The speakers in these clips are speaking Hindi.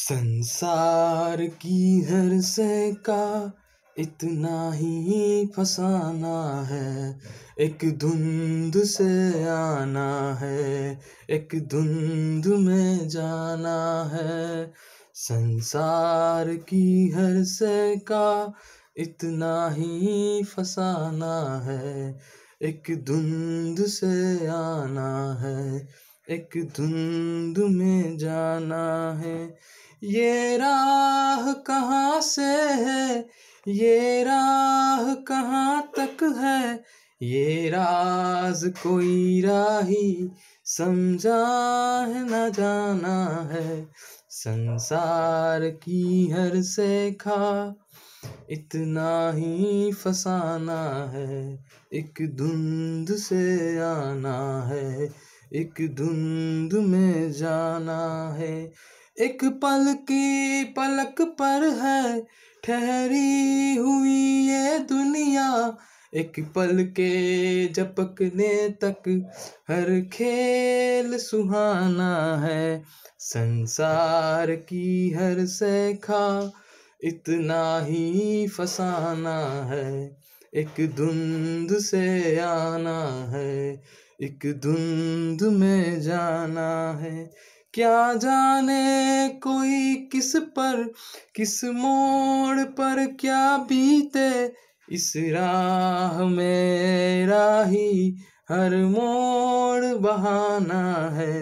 संसार की हर से का इतना ही फसाना है एक धुंध से आना है एक धुंध में जाना है संसार की हर से का इतना ही फसाना है एक धुंध से आना है एक धुंध में जाना है ये राह कहाँ से है ये राह कहाँ तक है ये राज कोई राही समझा है न जाना है संसार की हर से खा इतना ही फसाना है एक धुंध से आना है एक धुंध में जाना है एक पल की पलक पर है ठहरी हुई ये दुनिया एक पल के झपकने तक हर खेल सुहाना है संसार की हर सेखा इतना ही फसाना है एक धुंध से आना है एक धुंध में जाना है क्या जाने कोई किस पर किस मोड़ पर क्या बीते इस राह मेरा ही हर मोड़ बहाना है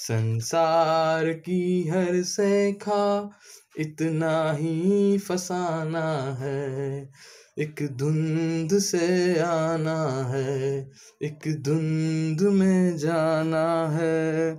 संसार की हर सेखा इतना ही फसाना है एक धुंध से आना है एक धुंध में जाना है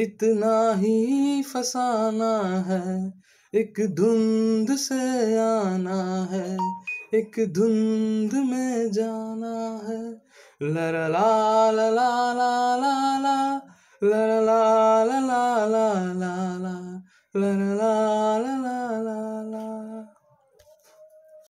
इतना ही फसाना है एक धुंध से आना है एक धुंध में जाना है लरा ला ला ला ला ला ला ला ला ला ला ला ला ला ला